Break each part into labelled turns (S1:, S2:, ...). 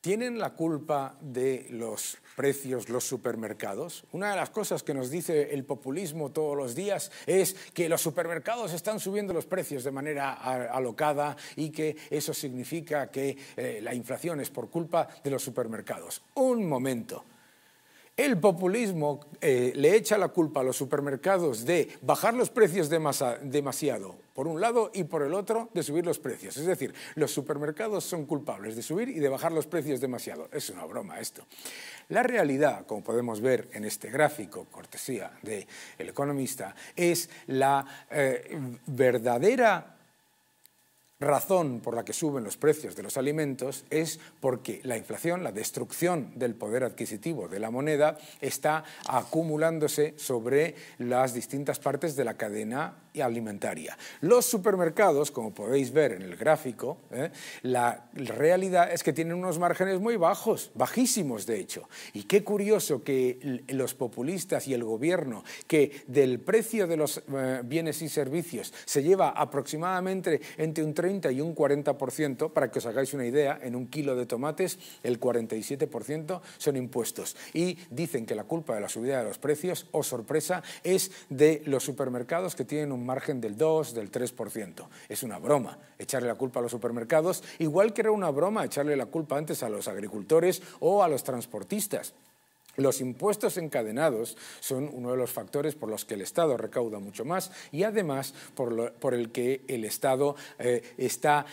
S1: ¿Tienen la culpa de los precios los supermercados? Una de las cosas que nos dice el populismo todos los días es que los supermercados están subiendo los precios de manera alocada y que eso significa que eh, la inflación es por culpa de los supermercados. Un momento. El populismo eh, le echa la culpa a los supermercados de bajar los precios demasiado, por un lado, y por el otro, de subir los precios. Es decir, los supermercados son culpables de subir y de bajar los precios demasiado. Es una broma esto. La realidad, como podemos ver en este gráfico, cortesía de Economista, es la eh, verdadera razón por la que suben los precios de los alimentos es porque la inflación, la destrucción del poder adquisitivo de la moneda, está acumulándose sobre las distintas partes de la cadena alimentaria. Los supermercados, como podéis ver en el gráfico, ¿eh? la realidad es que tienen unos márgenes muy bajos, bajísimos de hecho. Y qué curioso que los populistas y el gobierno, que del precio de los eh, bienes y servicios se lleva aproximadamente entre un 30 y un 40%, para que os hagáis una idea, en un kilo de tomates el 47% son impuestos. Y dicen que la culpa de la subida de los precios, o sorpresa, es de los supermercados que tienen un margen del 2, del 3%. Es una broma echarle la culpa a los supermercados, igual que era una broma echarle la culpa antes a los agricultores o a los transportistas. Los impuestos encadenados son uno de los factores por los que el Estado recauda mucho más y además por, el que el Estado eh, está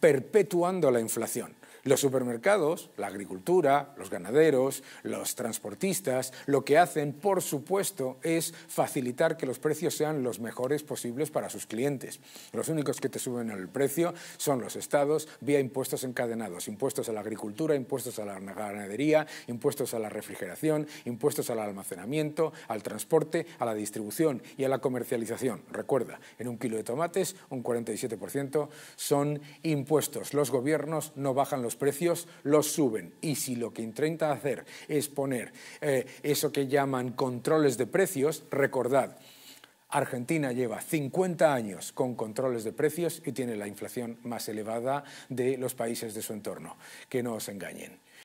S1: perpetuando la inflación. Los supermercados, la agricultura, los ganaderos, los transportistas, lo que hacen, por supuesto, es facilitar que los precios sean los mejores posibles para sus clientes. Los únicos que te suben el precio son los estados vía impuestos encadenados, impuestos a la agricultura, impuestos a la ganadería, impuestos a la refrigeración, impuestos al almacenamiento, al transporte, a la distribución y a la comercialización. Recuerda, en un kilo de tomates un 47% son impuestos. Los gobiernos no bajan los precios los suben y si lo que intenta hacer es poner eh, eso que llaman controles de precios, recordad, Argentina lleva 50 años con controles de precios y tiene la inflación más elevada de los países de su entorno. Que no os engañen.